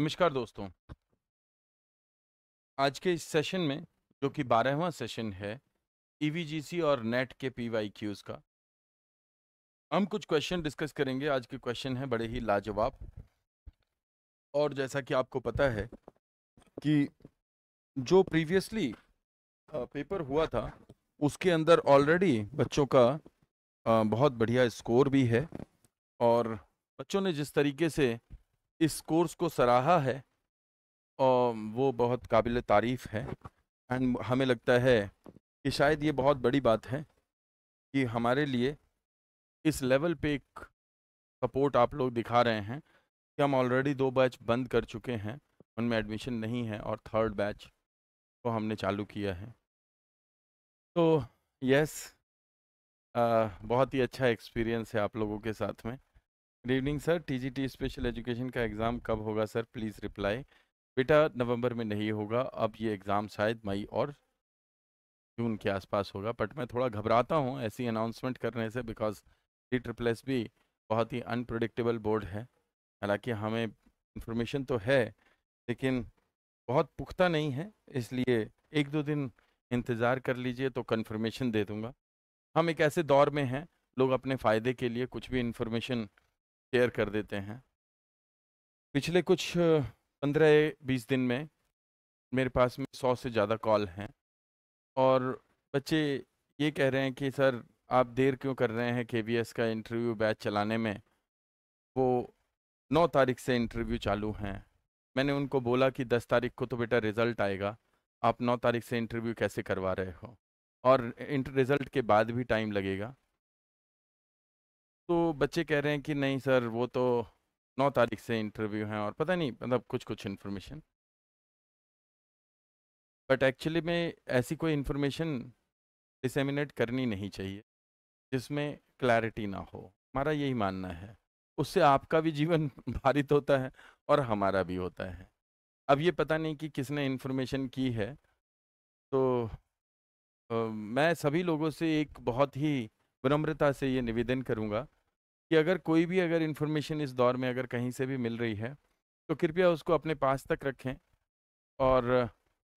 नमस्कार दोस्तों आज के इस सेशन में जो कि बारहवा सेशन है ई e और नेट के पी का हम कुछ क्वेश्चन डिस्कस करेंगे आज के क्वेश्चन हैं बड़े ही लाजवाब और जैसा कि आपको पता है कि जो प्रीवियसली पेपर हुआ था उसके अंदर ऑलरेडी बच्चों का बहुत बढ़िया स्कोर भी है और बच्चों ने जिस तरीके से इस कोर्स को सराहा है और वो बहुत काबिल तारीफ़ है एंड हमें लगता है कि शायद ये बहुत बड़ी बात है कि हमारे लिए इस लेवल पे एक सपोर्ट आप लोग दिखा रहे हैं कि हम ऑलरेडी दो बैच बंद कर चुके हैं उनमें एडमिशन नहीं है और थर्ड बैच को हमने चालू किया है तो यस आ, बहुत ही अच्छा एक्सपीरियंस है आप लोगों के साथ में good evening sir TGT special education का एग्ज़ाम कब होगा सर प्लीज़ रिप्लाई बेटा नवंबर में नहीं होगा अब ये एग्ज़ाम शायद मई और जून के आसपास होगा बट मैं थोड़ा घबराता हूँ ऐसी अनाउंसमेंट करने से बिकॉज टी ट्रिपल एस भी बहुत ही अनप्रडिक्टेबल बोर्ड है हालांकि हमें इंफॉर्मेशन तो है लेकिन बहुत पुख्ता नहीं है इसलिए एक दो दिन इंतज़ार कर लीजिए तो कन्फर्मेशन दे दूँगा हम एक ऐसे दौर में हैं लोग अपने फ़ायदे के लिए कुछ भी इन्फॉर्मेशन शेयर कर देते हैं पिछले कुछ पंद्रह बीस दिन में मेरे पास में सौ से ज़्यादा कॉल हैं और बच्चे ये कह रहे हैं कि सर आप देर क्यों कर रहे हैं के का इंटरव्यू बैच चलाने में वो नौ तारीख से इंटरव्यू चालू हैं मैंने उनको बोला कि दस तारीख को तो बेटा रिज़ल्ट आएगा आप नौ तारीख से इंटरव्यू कैसे करवा रहे हो और रिज़ल्ट के बाद भी टाइम लगेगा तो बच्चे कह रहे हैं कि नहीं सर वो तो नौ तारीख से इंटरव्यू हैं और पता नहीं मतलब कुछ कुछ इन्फॉर्मेशन बट एक्चुअली में ऐसी कोई इन्फॉर्मेशन डिसेमिनेट करनी नहीं चाहिए जिसमें क्लैरिटी ना हो हमारा यही मानना है उससे आपका भी जीवन भारित होता है और हमारा भी होता है अब ये पता नहीं कि किसने इन्फॉर्मेशन की है तो आ, मैं सभी लोगों से एक बहुत ही विनम्रता से ये निवेदन करूँगा कि अगर कोई भी अगर इन्फॉर्मेशन इस दौर में अगर कहीं से भी मिल रही है तो कृपया उसको अपने पास तक रखें और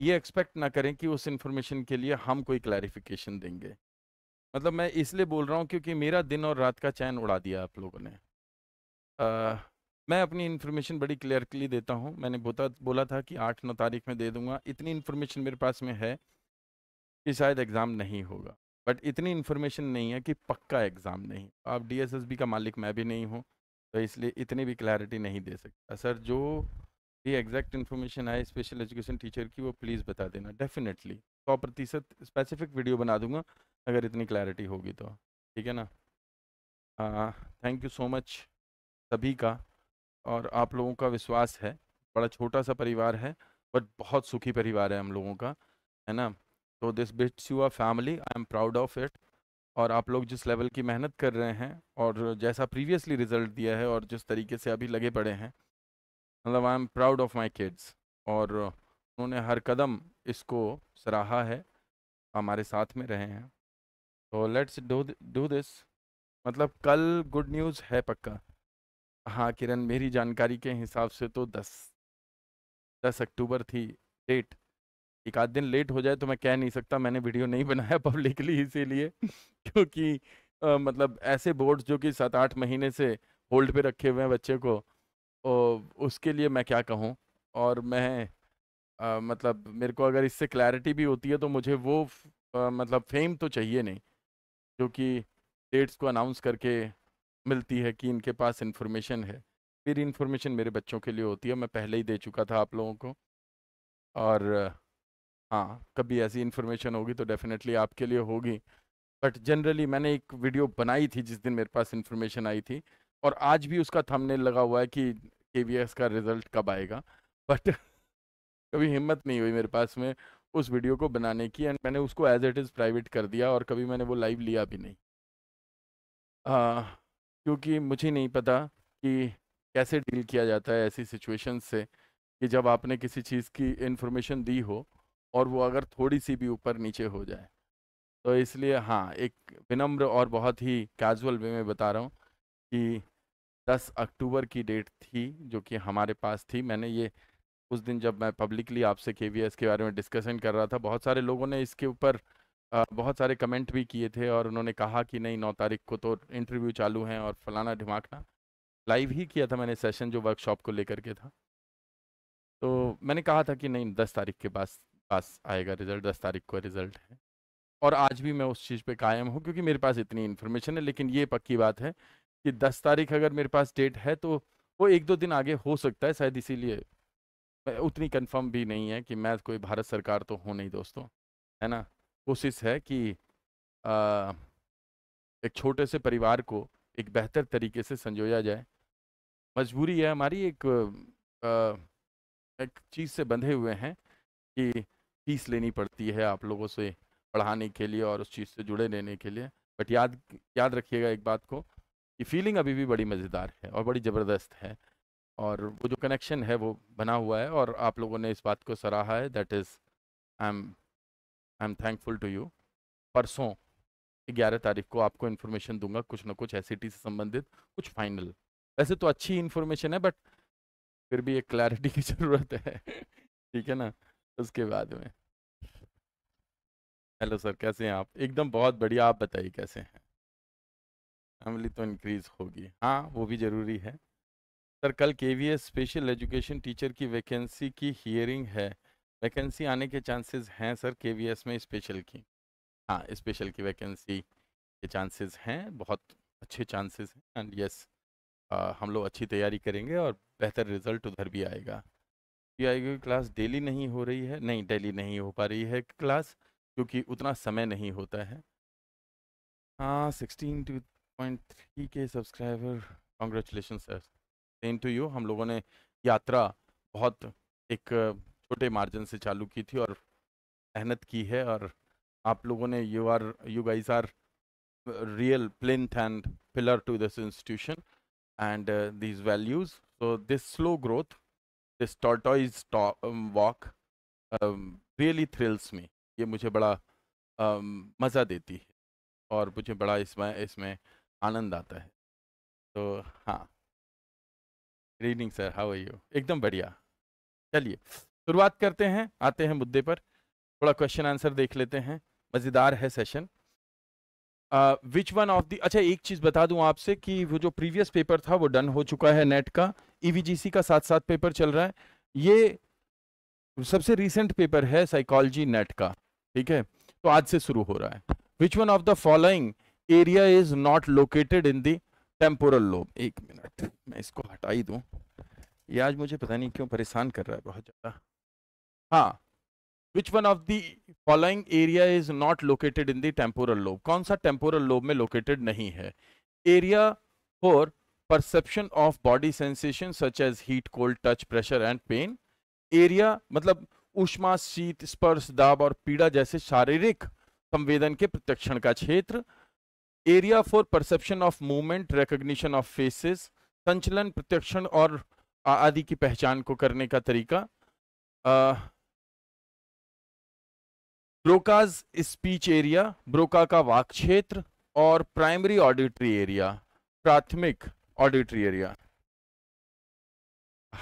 ये एक्सपेक्ट ना करें कि उस इन्फॉर्मेशन के लिए हम कोई क्लैरिफिकेशन देंगे मतलब मैं इसलिए बोल रहा हूँ क्योंकि मेरा दिन और रात का चैन उड़ा दिया आप लोगों ने आ, मैं अपनी इन्फॉर्मेशन बड़ी क्लियरली देता हूँ मैंने बोता बोला था कि आठ नौ तारीख में दे दूंगा इतनी इन्फॉर्मेशन मेरे पास में है कि शायद एग्ज़ाम नहीं होगा बट इतनी इन्फॉर्मेशन नहीं है कि पक्का एग्ज़ाम नहीं आप डीएसएसबी का मालिक मैं भी नहीं हूँ तो इसलिए इतनी भी क्लैरिटी नहीं दे सकता सर जो भी एग्जैक्ट इन्फॉर्मेशन आए स्पेशल एजुकेशन टीचर की वो प्लीज़ बता देना डेफिनेटली सौ तो प्रतिशत स्पेसिफिक वीडियो बना दूंगा अगर इतनी क्लैरिटी होगी तो ठीक है ना थैंक यू सो मच सभी का और आप लोगों का विश्वास है बड़ा छोटा सा परिवार है बट बहुत सुखी परिवार है हम लोगों का है ना तो this bits you are family I am proud of it और आप लोग जिस लेवल की मेहनत कर रहे हैं और जैसा प्रीवियसली रिजल्ट दिया है और जिस तरीके से अभी लगे पड़े हैं मतलब I am proud of my kids और उन्होंने हर कदम इसको सराहा है हमारे साथ में रहे हैं तो लेट्स डू डू दिस मतलब कल गुड न्यूज़ है पक्का हाँ किरण मेरी जानकारी के हिसाब से तो दस दस अक्टूबर थी डेट एक आध दिन लेट हो जाए तो मैं कह नहीं सकता मैंने वीडियो नहीं बनाया पब्लिकली इसीलिए क्योंकि आ, मतलब ऐसे बोर्ड्स जो कि सात आठ महीने से होल्ड पे रखे हुए हैं बच्चे को ओ, उसके लिए मैं क्या कहूँ और मैं आ, मतलब मेरे को अगर इससे क्लैरिटी भी होती है तो मुझे वो आ, मतलब फेम तो चाहिए नहीं जो कि डेट्स को अनाउंस करके मिलती है कि इनके पास इन्फॉर्मेशन है फिर इन्फॉर्मेशन मेरे बच्चों के लिए होती है मैं पहले ही दे चुका था आप लोगों को और हाँ कभी ऐसी इन्फॉर्मेशन होगी तो डेफिनेटली आपके लिए होगी बट जनरली मैंने एक वीडियो बनाई थी जिस दिन मेरे पास इन्फॉर्मेशन आई थी और आज भी उसका थंबनेल लगा हुआ है कि के का रिजल्ट कब आएगा बट कभी हिम्मत नहीं हुई मेरे पास में उस वीडियो को बनाने की एंड मैंने उसको एज इट इज़ प्राइवेट कर दिया और कभी मैंने वो लाइव लिया भी नहीं आ, क्योंकि मुझे नहीं पता कि कैसे डील किया जाता है ऐसी सिचुएशन से कि जब आपने किसी चीज़ की इन्फॉर्मेशन दी हो और वो अगर थोड़ी सी भी ऊपर नीचे हो जाए तो इसलिए हाँ एक विनम्र और बहुत ही कैजुअल वे में बता रहा हूँ कि 10 अक्टूबर की डेट थी जो कि हमारे पास थी मैंने ये उस दिन जब मैं पब्लिकली आपसे के के बारे में डिस्कशन कर रहा था बहुत सारे लोगों ने इसके ऊपर बहुत सारे कमेंट भी किए थे और उन्होंने कहा कि नहीं नौ तारीख को तो इंटरव्यू चालू हैं और फलाना ढिमाकना लाइव ही किया था मैंने सेशन जो वर्कशॉप को लेकर के था तो मैंने कहा था कि नहीं दस तारीख के पास पास आएगा रिजल्ट दस तारीख को रिजल्ट है और आज भी मैं उस चीज़ पे कायम हूँ क्योंकि मेरे पास इतनी इन्फॉर्मेशन है लेकिन ये पक्की बात है कि दस तारीख अगर मेरे पास डेट है तो वो एक दो दिन आगे हो सकता है शायद इसीलिए उतनी कन्फर्म भी नहीं है कि मैं कोई भारत सरकार तो हूँ नहीं दोस्तों है ना कोशिश है कि आ, एक छोटे से परिवार को एक बेहतर तरीके से संजोया जाए मजबूरी है हमारी एक आ, एक चीज़ से बंधे हुए हैं कि फीस लेनी पड़ती है आप लोगों से पढ़ाने के लिए और उस चीज़ से जुड़े रहने के लिए बट याद याद रखिएगा एक बात को कि फीलिंग अभी भी बड़ी मज़ेदार है और बड़ी ज़बरदस्त है और वो जो कनेक्शन है वो बना हुआ है और आप लोगों ने इस बात को सराहा है that is I am I am thankful to you परसों ग्यारह तारीख को आपको इन्फॉर्मेशन दूंगा कुछ ना कुछ टी e से संबंधित कुछ फाइनल वैसे तो अच्छी इन्फॉर्मेशन है बट फिर भी एक क्लैरिटी की ज़रूरत है ठीक है ना उसके बाद में हेलो सर कैसे हैं आप एकदम बहुत बढ़िया आप बताइए कैसे हैं फैमिली तो इंक्रीज़ होगी हाँ वो भी ज़रूरी है सर कल K V S special education teacher की वैकेंसी की हियरिंग है वैकेंसी आने के चांसेस हैं सर के वी एस में स्पेशल की हाँ स्पेशल की वैकेंसी के चांसेस हैं बहुत अच्छे चांसेस हैं एंड यस हम लोग अच्छी तैयारी करेंगे और बेहतर रिजल्ट उधर भी आएगा पीआई की क्लास डेली नहीं हो रही है नहीं डेली नहीं हो पा रही है क्लास क्योंकि उतना समय नहीं होता है हाँ sixteen two point three K subscriber congratulation sir same to you हम लोगों ने यात्रा बहुत एक छोटे मार्जिन से चालू की थी और मेहनत की है और आप लोगों ने you are you guys are real plinth and pillar to this institution and this values so this slow growth this tortoise talk, um, walk um, really thrills me ये मुझे बड़ा um, मज़ा देती है और मुझे बड़ा इसमें इसमें आनंद आता है तो हाँ reading sir how are you एकदम बढ़िया चलिए शुरुआत करते हैं आते हैं मुद्दे पर थोड़ा क्वेश्चन आंसर देख लेते हैं मज़ेदार है session which one of the अच्छा एक चीज बता दूं आपसे कि वो जो प्रीवियस पेपर था वो डन हो चुका है नेट का ईवीजीसी e का साथ साथ पेपर चल रहा है ये सबसे रिसेंट पेपर है साइकोलॉजी नेट का ठीक है तो आज से शुरू हो रहा है which one of the following area is not located in the temporal lobe एक मिनट मैं इसको हटा ही दूँ ये आज मुझे पता नहीं क्यों परेशान कर रहा है बहुत ज़्यादा हाँ which one of the following area is not located in the temporal lobe kaun sa temporal lobe mein located nahi hai area for perception of body sensation such as heat cold touch pressure and pain area matlab उष्मा शीत स्पर्श दाब और पीड़ा जैसे शारीरिक संवेदन के प्रत्यक्षण का क्षेत्र area for perception of movement recognition of faces संचलन प्रत्यक्षण और आदि की पहचान को करने का तरीका ब्रोकाज स्पीच एरिया ब्रोका का वाक क्षेत्र और प्राइमरी ऑडिटरी एरिया प्राथमिक ऑडिटरी एरिया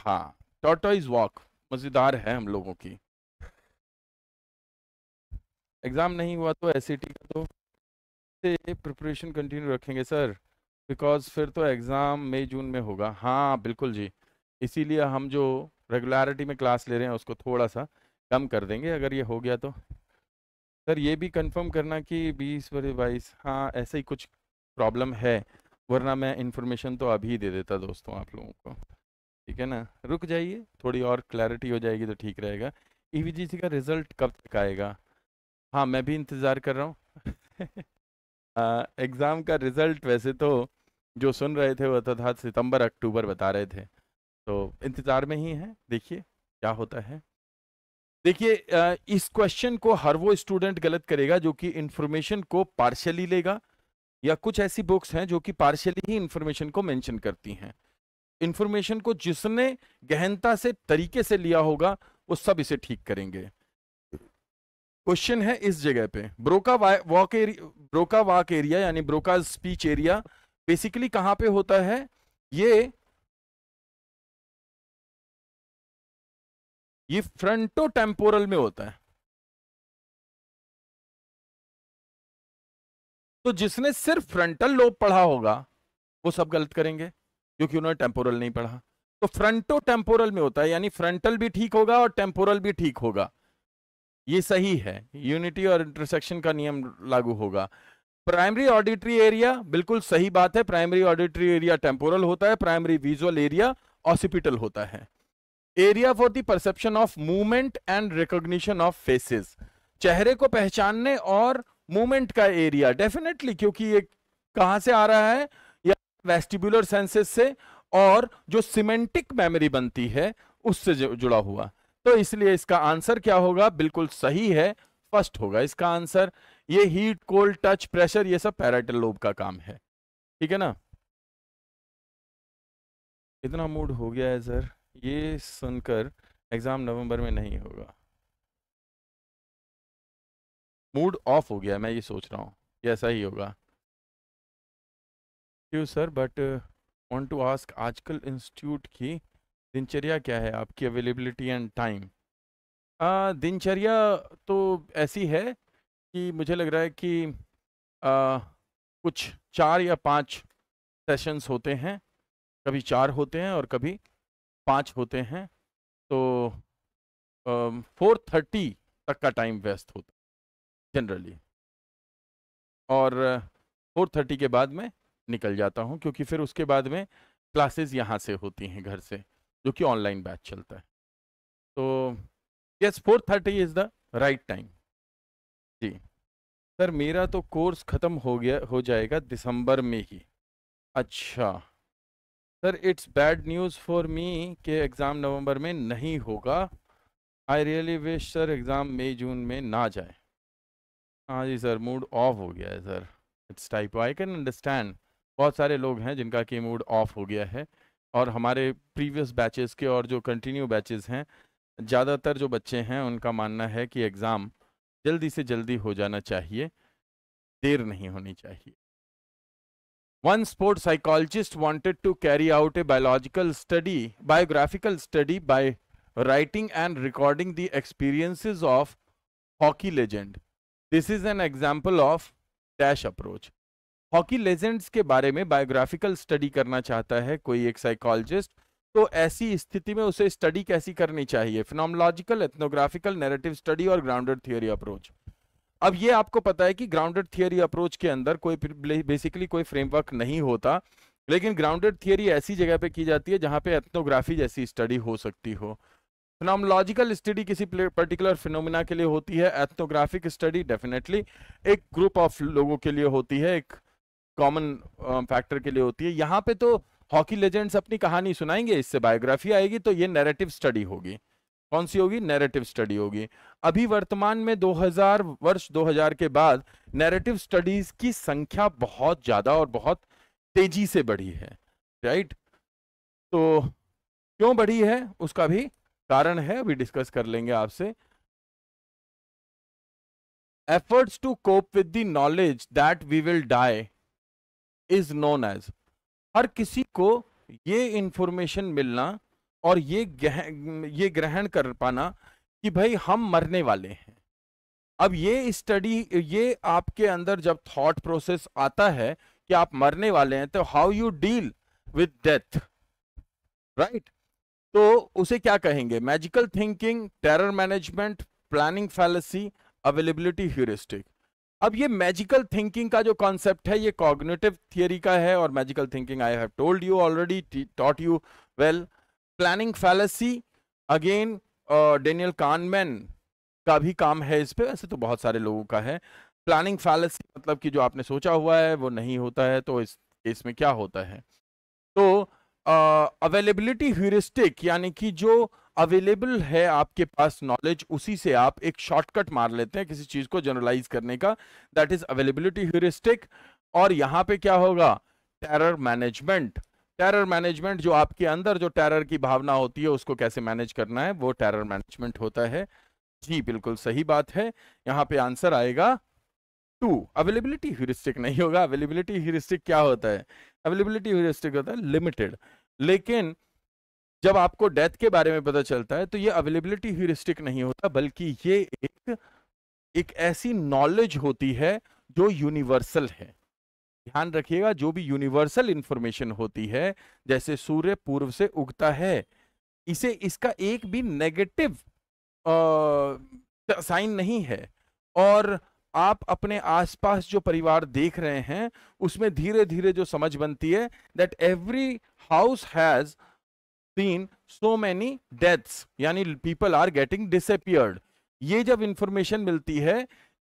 हाँ टॉटोइ वॉक मजेदार है हम लोगों की एग्जाम नहीं हुआ तो एस e का तो प्रिपरेशन कंटिन्यू रखेंगे सर बिकॉज फिर तो एग्ज़ाम मई जून में होगा हाँ बिल्कुल जी इसीलिए हम जो रेगुलरिटी में क्लास ले रहे हैं उसको थोड़ा सा कम कर देंगे अगर ये हो गया तो सर ये भी कंफर्म करना कि बीस बड़े बाईस हाँ ऐसे ही कुछ प्रॉब्लम है वरना मैं इन्फॉर्मेशन तो अभी ही दे देता दोस्तों आप लोगों को ठीक है ना रुक जाइए थोड़ी और क्लैरिटी हो जाएगी तो ठीक रहेगा ई e का रिज़ल्ट कब तक आएगा हाँ मैं भी इंतज़ार कर रहा हूँ एग्ज़ाम का रिज़ल्ट वैसे तो जो सुन रहे थे वो तथा तो सितंबर अक्टूबर बता रहे थे तो इंतज़ार में ही है देखिए क्या होता है देखिए इस क्वेश्चन को हर वो स्टूडेंट गलत करेगा जो कि इंफॉर्मेशन को पार्शियली लेगा या कुछ ऐसी बुक्स हैं जो कि पार्शियली ही इंफॉर्मेशन को मेंशन करती हैं इंफॉर्मेशन को जिसने गहनता से तरीके से लिया होगा वो सब इसे ठीक करेंगे क्वेश्चन है इस जगह पे ब्रोका वॉक एरिया ब्रोका वॉक एरिया यानी ब्रोका स्पीच एरिया बेसिकली कहाँ पे होता है ये ये फ्रंटो टेम्पोरल में होता है तो जिसने सिर्फ फ्रंटल लोब पढ़ा होगा वो सब गलत करेंगे क्योंकि उन्होंने टेम्पोरल नहीं पढ़ा तो फ्रंटो टेम्पोरल में होता है यानी फ्रंटल भी ठीक होगा और टेम्पोरल भी ठीक होगा ये सही है यूनिटी और इंटरसेक्शन का नियम लागू होगा प्राइमरी ऑडिटरी एरिया बिल्कुल सही बात है प्राइमरी ऑडिटरी एरिया टेम्पोरल होता है प्राइमरी विजुअल एरिया ऑसिपिटल होता है area for the perception of movement and recognition of faces चेहरे को पहचानने और मूवमेंट का एरिया डेफिनेटली क्योंकि ये कहां से आ रहा है या वेस्टिबुलर सेंसेस से और जो सिमेंटिक मेमोरी बनती है उससे जुड़ा हुआ तो इसलिए इसका आंसर क्या होगा बिल्कुल सही है फर्स्ट होगा इसका आंसर ये हीट कोल्ड टच प्रेशर ये सब पैराटल लोब का काम है ठीक है ना इतना मूड हो गया है सर ये सुनकर एग्ज़ाम नवंबर में नहीं होगा मूड ऑफ हो गया मैं ये सोच रहा हूँ कि ऐसा ही होगा you sir but want to ask आजकल इंस्टीट्यूट की दिनचर्या क्या है आपकी अवेलेबिलिटी एंड टाइम दिनचर्या तो ऐसी है कि मुझे लग रहा है कि आ, कुछ चार या पांच सेशंस होते हैं कभी चार होते हैं और कभी पाँच होते हैं तो फोर थर्टी तक का टाइम व्यस्त होता है जनरली और फोर थर्टी के बाद में निकल जाता हूँ क्योंकि फिर उसके बाद में क्लासेस यहाँ से होती हैं घर से जो कि ऑनलाइन बैच चलता है तो yes four thirty is the right time जी सर मेरा तो कोर्स ख़त्म हो गया हो जाएगा दिसंबर में ही अच्छा sir it's bad news for me कि एग्ज़ाम नवंबर में नहीं होगा I really wish sir exam मई जून में ना जाए हाँ जी सर मूड ऑफ हो गया है sir it's type I can understand बहुत सारे लोग हैं जिनका कि मूड ऑफ हो गया है और हमारे प्रीवियस बैचेस के और जो कंटिन्यू बैचेस हैं ज़्यादातर जो बच्चे हैं उनका मानना है कि एग्ज़ाम जल्दी से जल्दी हो जाना चाहिए देर नहीं होनी चाहिए One sports psychologist wanted to carry out a biological study, biographical study by writing and recording the experiences of hockey legend. This is an example of dash approach. Hockey legends के बारे में बायोग्राफिकल स्टडी करना चाहता है कोई एक psychologist तो ऐसी स्थिति में उसे स्टडी कैसी करनी चाहिए फिनोमोलॉजिकल एथनोग्राफिकल नैरेटिव स्टडी और ग्राउंडेड थियोरी अप्रोच अब ये आपको पता है कि ग्राउंडेड थियरी अप्रोच के अंदर कोई बेसिकली कोई फ्रेमवर्क नहीं होता लेकिन ग्राउंडेड थियरी ऐसी जगह पे की जाती है जहाँ पे एथनोग्राफी जैसी स्टडी हो सकती हो फिनोमोलॉजिकल स्टडी किसी पर्टिकुलर फिनोमिना के लिए होती है एथनोग्राफिक स्टडी डेफिनेटली एक ग्रुप ऑफ लोगों के लिए होती है एक कॉमन फैक्टर के लिए होती है यहाँ पे तो हॉकी लेजेंड्स अपनी कहानी सुनाएंगे इससे बायोग्राफी आएगी तो ये नेरेटिव स्टडी होगी कौन सी होगी नैरेटिव स्टडी होगी अभी वर्तमान में 2000 वर्ष 2000 के बाद नैरेटिव स्टडीज की संख्या बहुत ज़्यादा और बहुत तेजी से बढ़ी है राइट तो क्यों बढ़ी है उसका भी कारण है अभी डिस्कस कर लेंगे आपसे efforts to cope with the knowledge that we will die is known as हर किसी को ये इंफॉर्मेशन मिलना और ये गह, ये ग्रहण कर पाना कि भाई हम मरने वाले हैं अब ये स्टडी ये आपके अंदर जब थॉट प्रोसेस आता है कि आप मरने वाले हैं तो how you deal with death right तो उसे क्या कहेंगे magical thinking terror management planning fallacy availability heuristic अब ये मैजिकल थिंकिंग का जो कॉन्सेप्ट है ये कॉग्निटिव थियरी का है और magical thinking I have told you already taught you well planning fallacy again Daniel Kahneman का भी काम है इस पर वैसे तो बहुत सारे लोगों का है प्लानिंग फैलेसी मतलब कि जो आपने सोचा हुआ है वो नहीं होता है तो इस केस में क्या होता है तो अवेलेबिलिटी uh, ह्यूरिस्टिक यानी कि जो अवेलेबल है आपके पास नॉलेज उसी से आप एक शॉर्टकट मार लेते हैं किसी चीज़ को जनरलाइज करने का दैट इज अवेलेबिलिटी ह्यूरिस्टिक और यहाँ पे क्या होगा टेरर मैनेजमेंट टेरर मैनेजमेंट जो आपके अंदर जो टेरर की भावना होती है उसको कैसे मैनेज करना है वो टेरर मैनेजमेंट होता है जी बिल्कुल सही बात है यहाँ पे आंसर आएगा टू अवेलेबिलिटी ह्यूरिस्टिक नहीं होगा अवेलेबिलिटी ह्यूरिस्टिक क्या होता है अवेलेबिलिटी ह्यूरिस्टिक होता है लिमिटेड लेकिन जब आपको डेथ के बारे में पता चलता है तो ये अवेलेबिलिटी ह्यूरिस्टिक नहीं होता बल्कि ये एक एक ऐसी नॉलेज होती है जो यूनिवर्सल है ध्यान रखिएगा जो भी यूनिवर्सल इंफॉर्मेशन होती है जैसे सूर्य पूर्व से उगता है इसे इसका एक भी नेगेटिव साइन नहीं है और आप अपने आसपास जो परिवार देख रहे हैं उसमें धीरे धीरे जो समझ बनती है that every house has seen so many deaths यानी पीपल आर गेटिंग डिसअपियर्ड ये जब इंफॉर्मेशन मिलती है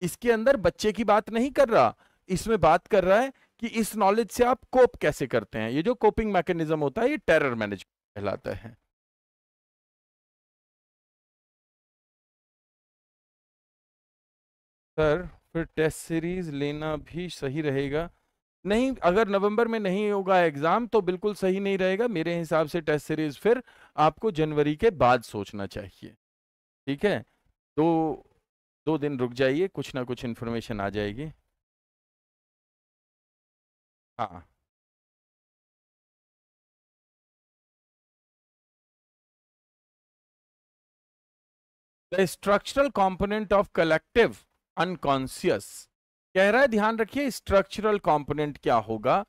इसके अंदर बच्चे की बात नहीं कर रहा इसमें बात कर रहा है कि इस नॉलेज से आप कोप कैसे करते हैं ये जो कोपिंग मैकेनिज्म होता है ये टेरर मैनेज कहलाता है सर फिर टेस्ट सीरीज लेना भी सही रहेगा नहीं अगर नवंबर में नहीं होगा एग्ज़ाम तो बिल्कुल सही नहीं रहेगा मेरे हिसाब से टेस्ट सीरीज फिर आपको जनवरी के बाद सोचना चाहिए ठीक है तो दो दिन रुक जाइए कुछ ना कुछ इन्फॉर्मेशन आ जाएगी हाँ the structural component of collective unconscious कह रहा है ध्यान रखिए स्ट्रक्चरल कॉम्पोनेंट क्या होगा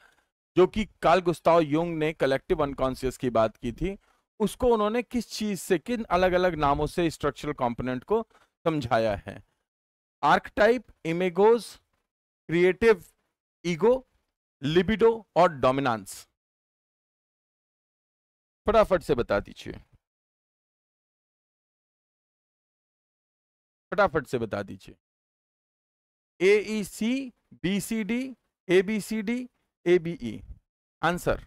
जो कि कार्ल गुस्ताव युंग ने कलेक्टिव अनकॉन्सियस की बात की थी उसको उन्होंने किस चीज से किन अलग अलग नामों से स्ट्रक्चरल कॉम्पोनेंट को समझाया है archetype imagos creative ego libido और डोमिनांस फटाफट से बता दीजिए फटाफट से बता दीजिए A E C B C D A B C D A B E answer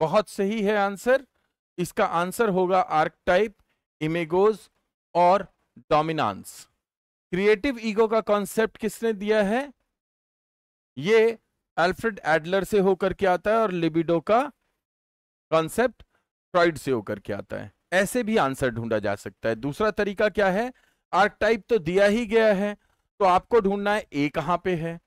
बहुत सही है आंसर इसका आंसर होगा आर्कटाइप इमेगोज और डोमिनांस क्रिएटिव ईगो का कॉन्सेप्ट किसने दिया है ये अल्फ्रेड एडलर से होकर के आता है और लिबिडो का कॉन्सेप्ट फ्रॉइड से होकर के आता है ऐसे भी आंसर ढूंढा जा सकता है दूसरा तरीका क्या है आर्कटाइप तो दिया ही गया है तो आपको ढूंढना है ए कहां पे है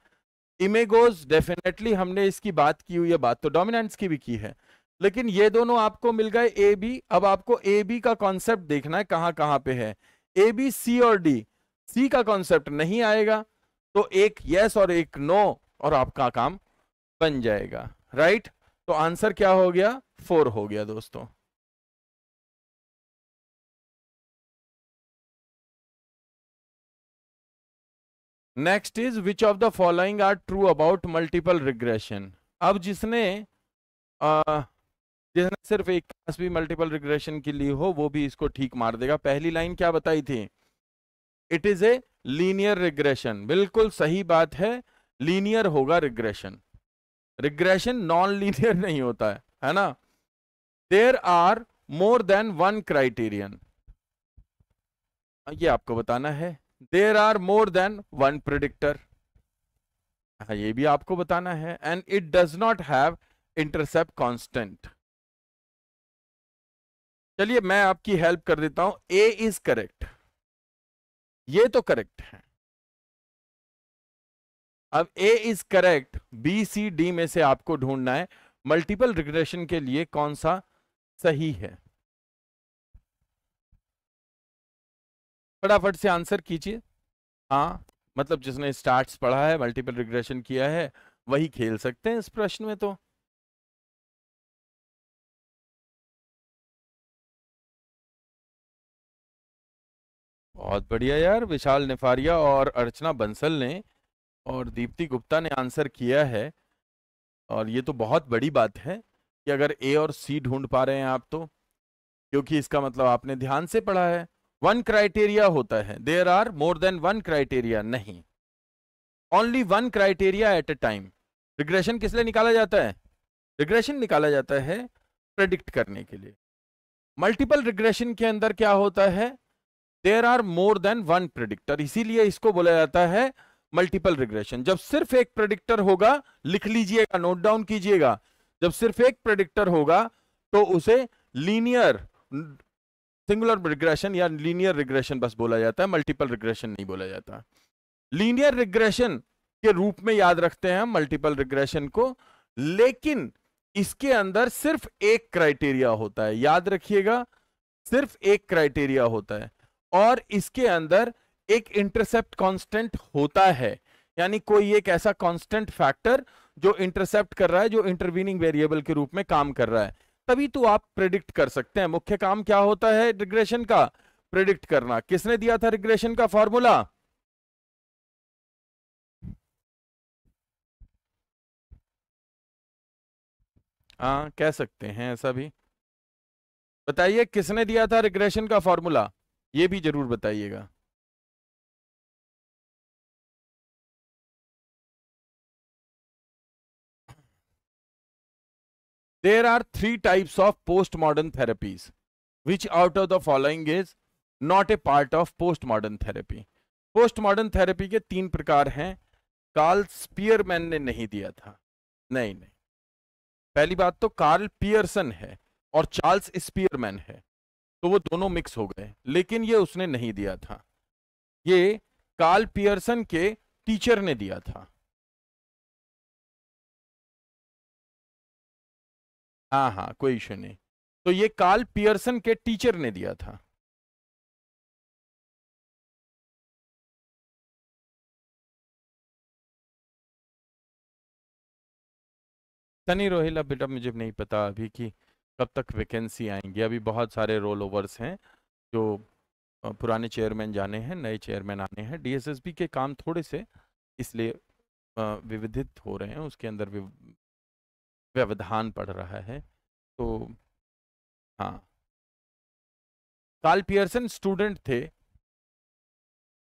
इमेगोज डेफिनेटली हमने इसकी बात की हुई है बात तो डोमिनेंस की भी की है लेकिन ये दोनों आपको मिल गए ए बी अब आपको ए बी का कॉन्सेप्ट देखना है कहां कहां पे है ए बी सी और डी सी का कॉन्सेप्ट नहीं आएगा तो एक यस और एक नो और आपका काम बन जाएगा राइट तो आंसर क्या हो गया फोर हो गया दोस्तों next is which of the following are true about multiple regression अब जिसने आ, जिसने सिर्फ एक क्लास भी मल्टीपल रिग्रेशन की ली हो वो भी इसको ठीक मार देगा पहली लाइन क्या बताई थी it is a linear regression बिल्कुल सही बात है लीनियर होगा रिग्रेशन रिग्रेशन नॉन लीनियर नहीं होता है है ना there are more than one criterion ये आपको बताना है there are more than one predictor ये भी आपको बताना है and it does not have intercept constant चलिए मैं आपकी हेल्प कर देता हूं ए इज करेक्ट ये तो करेक्ट है अब A is correct B C D में से आपको ढूंढना है मल्टीपल रिग्रेशन के लिए कौन सा सही है फटाफट से आंसर कीजिए हाँ मतलब जिसने स्टार्ट्स पढ़ा है मल्टीपल रिग्रेशन किया है वही खेल सकते हैं इस प्रश्न में तो बहुत बढ़िया यार विशाल निफारिया और अर्चना बंसल ने और दीप्ति गुप्ता ने आंसर किया है और ये तो बहुत बड़ी बात है कि अगर ए और सी ढूंढ पा रहे हैं आप तो क्योंकि इसका मतलब आपने ध्यान से पढ़ा है वन क्राइटेरिया होता है there are more than one criteria नहीं only one criteria at a time regression किस लिए निकाला जाता है रिग्रेशन निकाला जाता है प्रेडिक्ट करने के लिए मल्टीपल रिग्रेशन के अंदर क्या होता है there are more than one predictor इसीलिए इसको बोला जाता है मल्टीपल रिग्रेशन जब सिर्फ एक प्रेडिक्टर होगा लिख लीजिएगा नोट डाउन कीजिएगा जब सिर्फ एक प्रेडिक्टर होगा तो उसे लीनियर सिंगुलर रिग्रेशन या लीनियर रिग्रेशन बस बोला जाता है मल्टीपल रिग्रेशन नहीं बोला जाता लीनियर रिग्रेशन के रूप में याद रखते हैं मल्टीपल रिग्रेशन को लेकिन इसके अंदर सिर्फ एक क्राइटेरिया होता है याद रखिएगा सिर्फ एक क्राइटेरिया होता है और इसके अंदर एक इंटरसेप्ट कांस्टेंट होता है यानी कोई एक ऐसा कांस्टेंट फैक्टर जो इंटरसेप्ट कर रहा है जो इंटरवीनिंग वेरिएबल के रूप में काम कर रहा है तभी तो आप प्रिडिक्ट कर सकते हैं मुख्य काम क्या होता है रिग्रेशन का प्रिडिक्ट करना किसने दिया था रिग्रेशन का फॉर्मूला हाँ, कह सकते हैं ऐसा भी बताइए किसने दिया था रिग्रेशन का फॉर्मूला ये भी जरूर बताइएगा there are three types of post modern therapies which out of the following is not a part of post modern therapy post modern therapy के तीन प्रकार हैं कार्ल स्पियरमैन ने नहीं दिया था नहीं नहीं पहली बात तो कार्ल पियरसन है और चार्ल्स स्पियरमैन है तो वो दोनों मिक्स हो गए लेकिन ये उसने नहीं दिया था ये कार्ल पियर्सन के टीचर ने दिया था हाँ हाँ कोई इशू नहीं तो ये कार्ल पियर्सन के टीचर ने दिया था सनी रोहिला बेटा मुझे नहीं पता अभी कि कब तक वैकेंसी आएंगी अभी बहुत सारे रोल ओवर्स हैं जो पुराने चेयरमैन जाने हैं नए चेयरमैन आने हैं डीएसएसबी के काम थोड़े से इसलिए विविधित हो रहे हैं उसके अंदर व्यवधान पड़ रहा है तो हाँ काल पियर्सन स्टूडेंट थे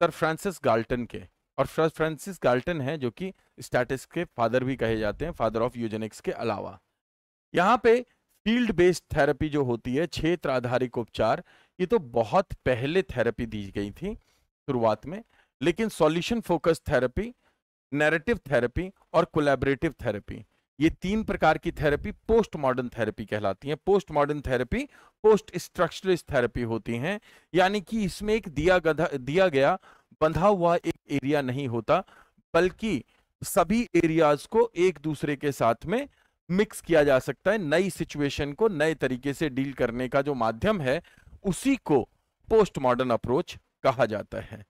सर फ्रांसिस गाल्टन के और सर फ्रांसिस गाल्टन है जो कि स्टैटिस के फादर भी कहे जाते हैं फादर ऑफ यूजेनिक्स के अलावा यहाँ पे फील्ड बेस्ड थेरेपी जो होती है क्षेत्र आधारित उपचार ये तो बहुत पहले थेरेपी दी गई थी शुरुआत में लेकिन solution focus therapy narrative therapy और कोलैबोरेटिव थेरेपी ये तीन प्रकार की थेरेपी पोस्ट मॉडर्न थेरेपी कहलाती है post modern therapy post structuralist therapy होती हैं यानी कि इसमें एक दिया गधा दिया गया बंधा हुआ एक एरिया नहीं होता बल्कि सभी एरियाज को एक दूसरे के साथ में मिक्स किया जा सकता है नई सिचुएशन को नए तरीके से डील करने का जो माध्यम है उसी को पोस्ट मॉडर्न अप्रोच कहा जाता है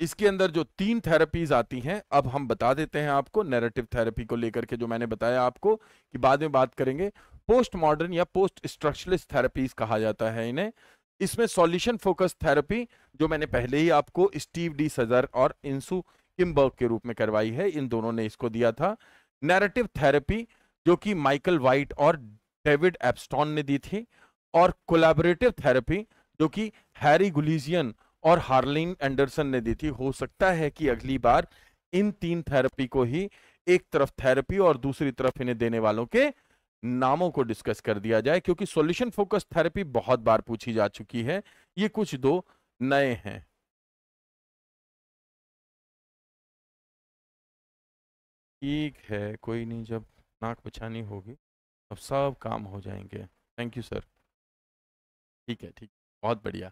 इसके अंदर जो तीन थेरेपीज आती हैं अब हम बता देते हैं आपको नैरेटिव थेरेपी को लेकर के जो मैंने बताया आपको कि बाद में बात करेंगे पोस्ट मॉडर्न या पोस्ट स्ट्रक्चरलिस्ट थेरेपीज कहा जाता है इन्हें इसमें सॉल्यूशन फोकस थेरेपी जो मैंने पहले ही आपको स्टीव डी सजर और इंसू किम्बर्ग के रूप में करवाई है इन दोनों ने इसको दिया था नैरेटिव थेरेपी जो कि माइकल वाइट और डेविड एप्स्टॉन ने दी थी और कोलैबोरेटिव थेरेपी जो कि हैरी गुलीजियन और हार्लिन एंडरसन ने दी थी हो सकता है कि अगली बार इन तीन थेरेपी को ही एक तरफ थेरेपी और दूसरी तरफ इन्हें देने वालों के नामों को डिस्कस कर दिया जाए क्योंकि सॉल्यूशन फोकस थेरेपी बहुत बार पूछी जा चुकी है ये कुछ दो नए हैं ठीक है कोई नहीं जब नाक बचानी होगी अब सब काम हो जाएंगे थैंक यू सर ठीक है ठीक बहुत बढ़िया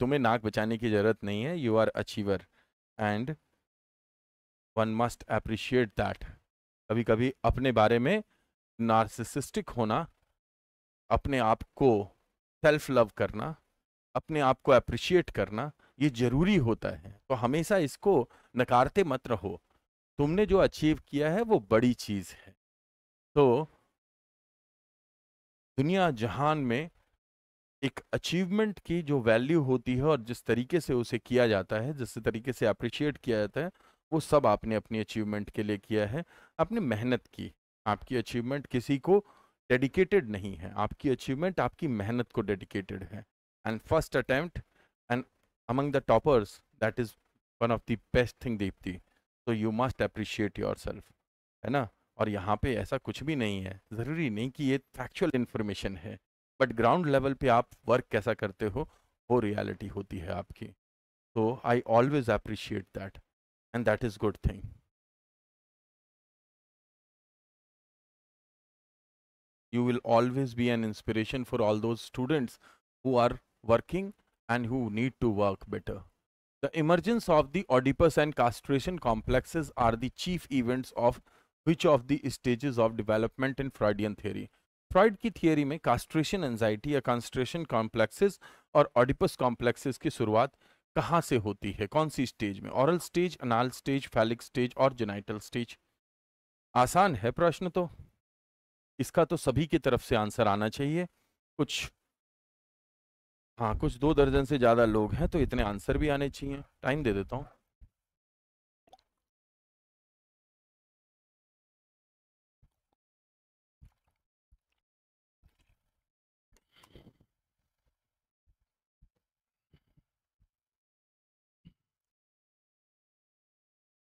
तुम्हें नाक बचाने की ज़रूरत नहीं है you are achiever and one must appreciate that कभी कभी अपने बारे में नार्सिसिस्टिक होना अपने आप को सेल्फ लव करना अपने आप को अप्रिशिएट करना ये ज़रूरी होता है तो हमेशा इसको नकारते मत रहो तुमने जो अचीव किया है वो बड़ी चीज़ है तो दुनिया जहान में एक अचीवमेंट की जो वैल्यू होती है और जिस तरीके से उसे किया जाता है जिस तरीके से अप्रिशिएट किया जाता है वो सब आपने अपनी अचीवमेंट के लिए किया है आपने मेहनत की आपकी अचीवमेंट किसी को डेडिकेटेड नहीं है आपकी अचीवमेंट आपकी मेहनत को डेडिकेटेड है and first attempt and among the toppers that is one of the best thing Deepti तो यू मस्ट अप्रिशिएट योर है ना और यहाँ पे ऐसा कुछ भी नहीं है ज़रूरी नहीं कि ये फैक्चुअल इन्फॉर्मेशन है बट ग्राउंड लेवल पे आप वर्क कैसा करते हो वो रियलिटी होती है आपकी तो I always appreciate that and that is good thing you will always be an inspiration for all those students who are working and who need to work better The emergence of the Oedipus and castration complexes are the chief events of which of the stages of development in Freudian theory? Freud की theory में castration anxiety या castration complexes और Oedipus complexes की शुरुआत कहाँ से होती है कौन सी स्टेज में oral stage anal stage phallic stage और जेनाइटल स्टेज आसान है प्रश्न तो इसका तो सभी की तरफ से आंसर आना चाहिए कुछ हाँ कुछ दो दर्जन से ज़्यादा लोग हैं तो इतने आंसर भी आने चाहिए टाइम दे देता हूँ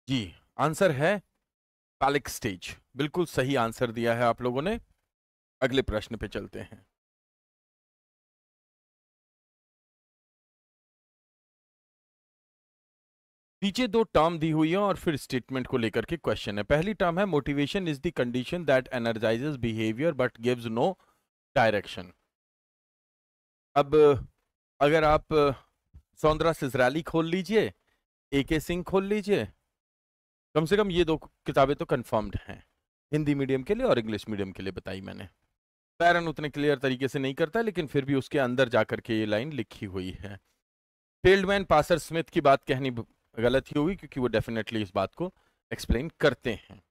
जी आंसर है पैलिक स्टेज बिल्कुल सही आंसर दिया है आप लोगों ने अगले प्रश्न पे चलते हैं नीचे दो टर्म दी हुई है और फिर स्टेटमेंट को लेकर के क्वेश्चन है पहली टर्म है motivation is the condition that energises behaviour but gives no direction अब अगर आप सौंदरा सिजराली खोल लीजिए ए के सिंह खोल लीजिए कम से कम ये दो किताबें तो कन्फर्म्ड हैं हिंदी मीडियम के लिए और इंग्लिश मीडियम के लिए बताई मैंने पैरन उतने क्लियर तरीके से नहीं करता लेकिन फिर भी उसके अंदर जा करके ये लाइन लिखी हुई है फील्डमैन पासर स्मिथ की बात कहनी गलत ही होगी क्योंकि वो डेफिनेटली इस बात को एक्सप्लेन करते हैं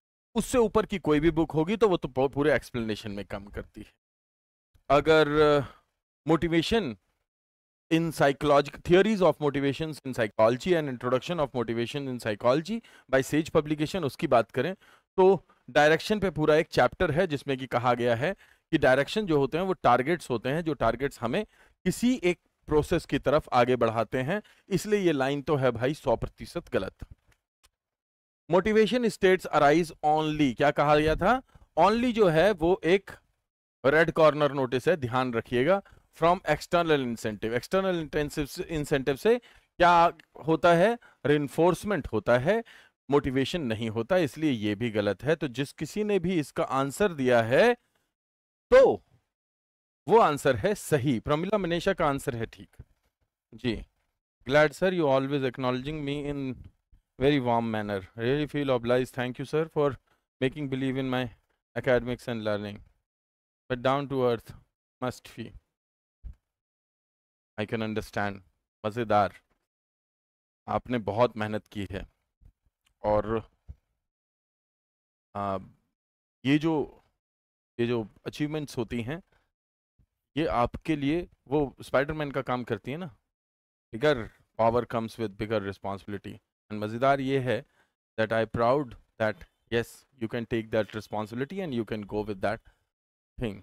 उससे ऊपर की कोई भी बुक होगी तो वो तो पूरे एक्सप्लेनेशन में कम करती है अगर motivation in psychological theories of motivation in psychology and introduction of motivation in psychology by Sage publication उसकी बात करें तो डायरेक्शन पे पूरा एक चैप्टर है जिसमें कि कहा गया है कि डायरेक्शन जो होते हैं वो टारगेट्स होते हैं जो टारगेट्स हमें किसी एक प्रोसेस की तरफ आगे बढ़ाते हैं इसलिए ये लाइन तो है भाई सौ प्रतिशत गलत मोटिवेशन स्टेट्स अराइज ओनली क्या कहा गया था ओनली जो है वो एक रेड कॉर्नर नोटिस है ध्यान रखिएगा from external incentive external incentive से क्या होता है रिन्फोर्समेंट होता है मोटिवेशन नहीं होता इसलिए यह भी गलत है तो जिस किसी ने भी इसका आंसर दिया है तो वो आंसर है सही प्रमिला मनेशा का आंसर है ठीक जी glad sir you always acknowledging me in very warm manner really feel obliged thank you sir for making believe in my academics and learning but down to earth must fee I can understand मज़ेदार आपने बहुत मेहनत की है और आ, ये जो ये जो अचीवमेंट्स होती हैं ये आपके लिए वो स्पाइडरमैन का काम करती है ना bigger power comes with bigger responsibility and मज़ेदार ये है that I proud that yes you can take that responsibility and you can go with that thing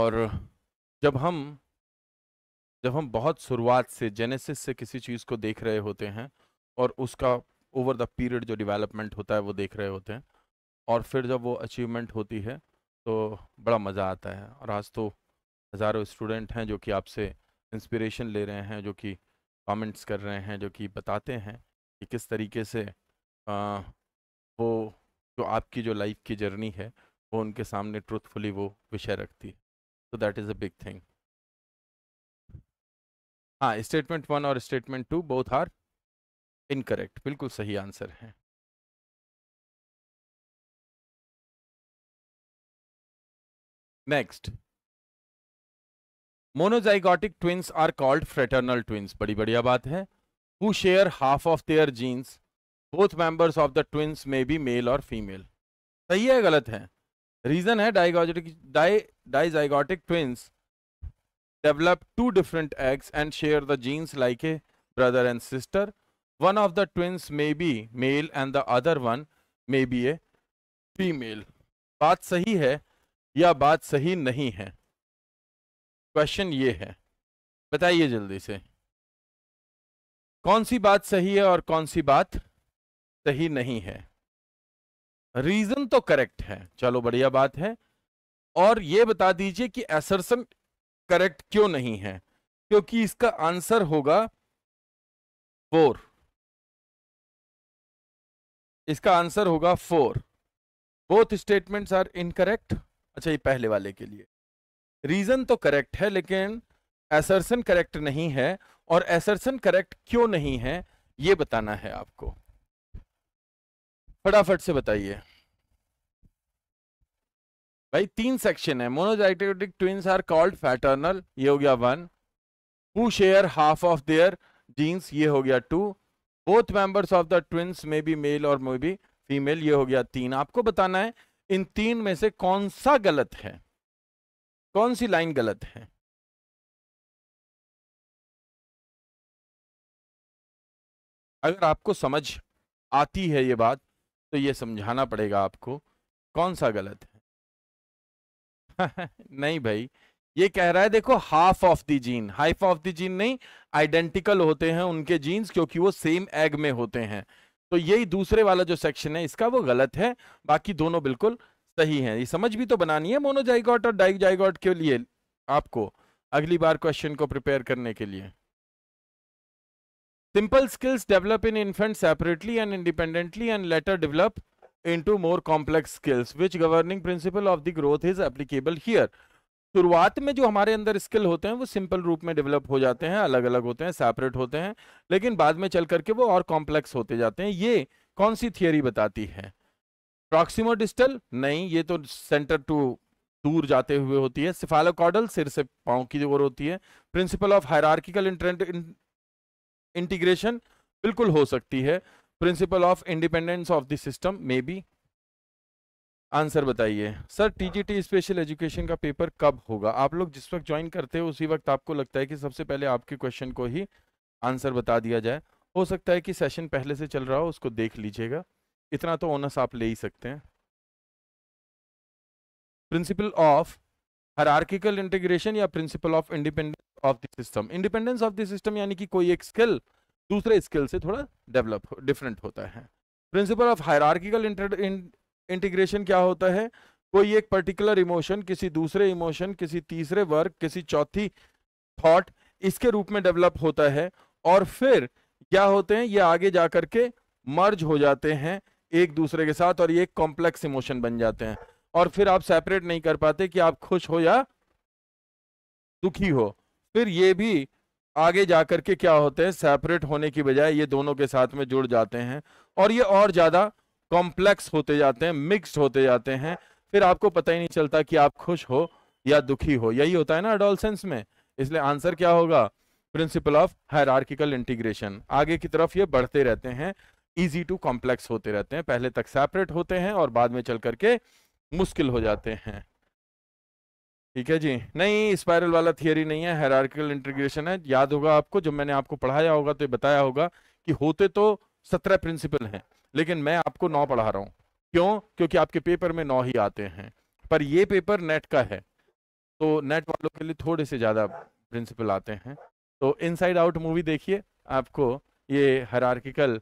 और जब हम जब हम बहुत शुरुआत से जेनेसिस से किसी चीज़ को देख रहे होते हैं और उसका ओवर द पीरियड जो डेवलपमेंट होता है वो देख रहे होते हैं और फिर जब वो अचीवमेंट होती है तो बड़ा मज़ा आता है और आज तो हज़ारों स्टूडेंट हैं जो कि आपसे इंस्पिरेशन ले रहे हैं जो कि कमेंट्स कर रहे हैं जो कि बताते हैं कि किस तरीके से आ, वो जो आपकी जो लाइफ की जर्नी है वो उनके सामने ट्रूथफुली वो विषय रखती है तो that is a big thing हाँ स्टेटमेंट वन और statement two both are incorrect बिल्कुल सही आंसर है next monozygotic twins are called fraternal twins बड़ी बढ़िया बात है who share half of their genes both members of the twins may be male और फीमेल सही है गलत है रीजन है dizygotic dizygotic twins develop two different eggs and share the genes like a brother and sister one of the twins may be male and the other one may be a female बात सही है यह बात सही नहीं है question ये है बताइए जल्दी से कौन सी बात सही है और कौन सी बात सही नहीं है रीजन तो करेक्ट है चलो बढ़िया बात है और ये बता दीजिए कि एसरसन करेक्ट क्यों नहीं है क्योंकि इसका आंसर होगा फोर इसका आंसर होगा four both statements are incorrect अच्छा ये पहले वाले के लिए रीज़न तो करेक्ट है लेकिन एसर्सन करेक्ट नहीं है और एसर्सन करेक्ट क्यों नहीं है ये बताना है आपको फटाफट से बताइए भाई तीन सेक्शन है monozygotic twins are called fraternal ये हो गया one who share half of their genes ये हो गया two both members of the twins may be male और मे बी फीमेल ये हो गया तीन आपको बताना है इन तीन में से कौन सा गलत है कौन सी लाइन गलत है अगर आपको समझ आती है ये बात तो ये समझाना पड़ेगा आपको कौन सा गलत है नहीं भाई ये कह रहा है देखो half of the gene half of the gene नहीं आइडेंटिकल होते हैं उनके जीन्स क्योंकि वो सेम एग में होते हैं तो यही दूसरे वाला जो सेक्शन है इसका वो गलत है बाकी दोनों बिल्कुल सही है ये समझ भी तो बनानी है मोनोजाइगॉट और डाइजाइगॉट के लिए आपको अगली बार क्वेश्चन को प्रिपेयर करने के लिए simple skills develop in infant separately and independently and later develop into more complex skills which governing principle of the growth is applicable here शुरुआत में जो हमारे अंदर स्किल होते हैं वो सिंपल रूप में डेवलप हो जाते हैं अलग अलग होते हैं सेपरेट होते हैं लेकिन बाद में चल करके वो और कॉम्प्लेक्स होते जाते हैं ये कौन सी थियोरी बताती है प्रॉक्सिमो डिस्टल नहीं ये तो सेंटर टू दूर जाते हुए होती है सिफालोकॉडल सिर से पाँव की ओर होती है प्रिंसिपल ऑफ हायरार्किकल इंटीग्रेशन बिल्कुल हो सकती है principle of independence of the system may be answer बताइए सर टीजीटी स्पेशल एजुकेशन का पेपर कब होगा आप लोग जिस वक्त ज्वाइन करते हो उसी वक्त आपको लगता है कि सबसे पहले आपके क्वेश्चन को ही आंसर बता दिया जाए हो सकता है कि सेशन पहले से चल रहा हो उसको देख लीजिएगा इतना तो ओनस आप ले ही सकते हैं प्रिंसिपल ऑफ हरार्किकल इंटीग्रेशन या principle of independence of the system independence of the system यानी कि कोई एक स्किल दूसरे स्किल से थोड़ा डेवलप डिफरेंट होता है प्रिंसिपल ऑफ हायरार्किकल इंटीग्रेशन क्या होता है कोई एक पर्टिकुलर इमोशन किसी दूसरे इमोशन किसी तीसरे वर्ग किसी चौथी थॉट इसके रूप में डेवलप होता है और फिर क्या होते हैं ये आगे जा करके मर्ज हो जाते हैं एक दूसरे के साथ और ये एक कॉम्प्लेक्स इमोशन बन जाते हैं और फिर आप सेपरेट नहीं कर पाते कि आप खुश हो या दुखी हो फिर ये भी आगे जा के क्या होते हैं सेपरेट होने की बजाय ये दोनों के साथ में जुड़ जाते हैं और ये और ज़्यादा कॉम्प्लेक्स होते जाते हैं मिक्स्ड होते जाते हैं फिर आपको पता ही नहीं चलता कि आप खुश हो या दुखी हो यही होता है ना अडोलसेंस में इसलिए आंसर क्या होगा प्रिंसिपल ऑफ हायरार्किकल इंटीग्रेशन आगे की तरफ ये बढ़ते रहते हैं इजी टू कॉम्प्लेक्स होते रहते हैं पहले तक सेपरेट होते हैं और बाद में चल करके मुश्किल हो जाते हैं ठीक है जी नहीं स्पायरल वाला थियोरी नहीं है हेरार्किकल इंटीग्रेशन है याद होगा आपको जब मैंने आपको पढ़ाया होगा तो बताया होगा कि होते तो सत्रह प्रिंसिपल हैं लेकिन मैं आपको नौ पढ़ा रहा हूँ क्यों क्योंकि आपके पेपर में नौ ही आते हैं पर ये पेपर नेट का है तो नेट वालों के लिए थोड़े से ज़्यादा प्रिंसिपल आते हैं तो इनसाइड आउट मूवी देखिए आपको ये हरार्किकल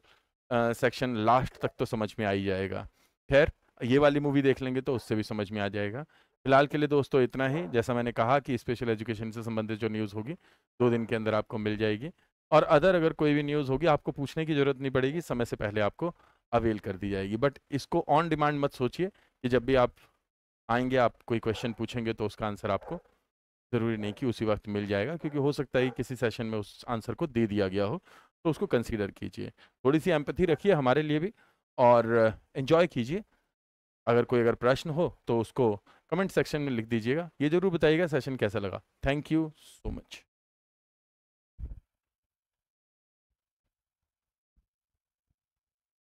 सेक्शन लास्ट तक तो समझ में आ ही जाएगा खैर ये वाली मूवी देख लेंगे तो उससे भी समझ में आ जाएगा फिलहाल के लिए दोस्तों इतना ही जैसा मैंने कहा कि स्पेशल एजुकेशन से संबंधित जो न्यूज़ होगी दो दिन के अंदर आपको मिल जाएगी और अदर अगर कोई भी न्यूज़ होगी आपको पूछने की ज़रूरत नहीं पड़ेगी समय से पहले आपको अवेल कर दी जाएगी बट इसको ऑन डिमांड मत सोचिए कि जब भी आप आएंगे आप कोई क्वेश्चन पूछेंगे तो उसका आंसर आपको ज़रूरी नहीं कि उसी वक्त मिल जाएगा क्योंकि हो सकता है कि किसी सेशन में उस आंसर को दे दिया गया हो तो उसको कंसीडर कीजिए थोड़ी सी एम्पथी रखिए हमारे लिए भी और इन्जॉय कीजिए अगर कोई अगर प्रश्न हो तो उसको कमेंट सेक्शन में लिख दीजिएगा ये ज़रूर बताइएगा सेशन कैसा लगा थैंक यू सो मच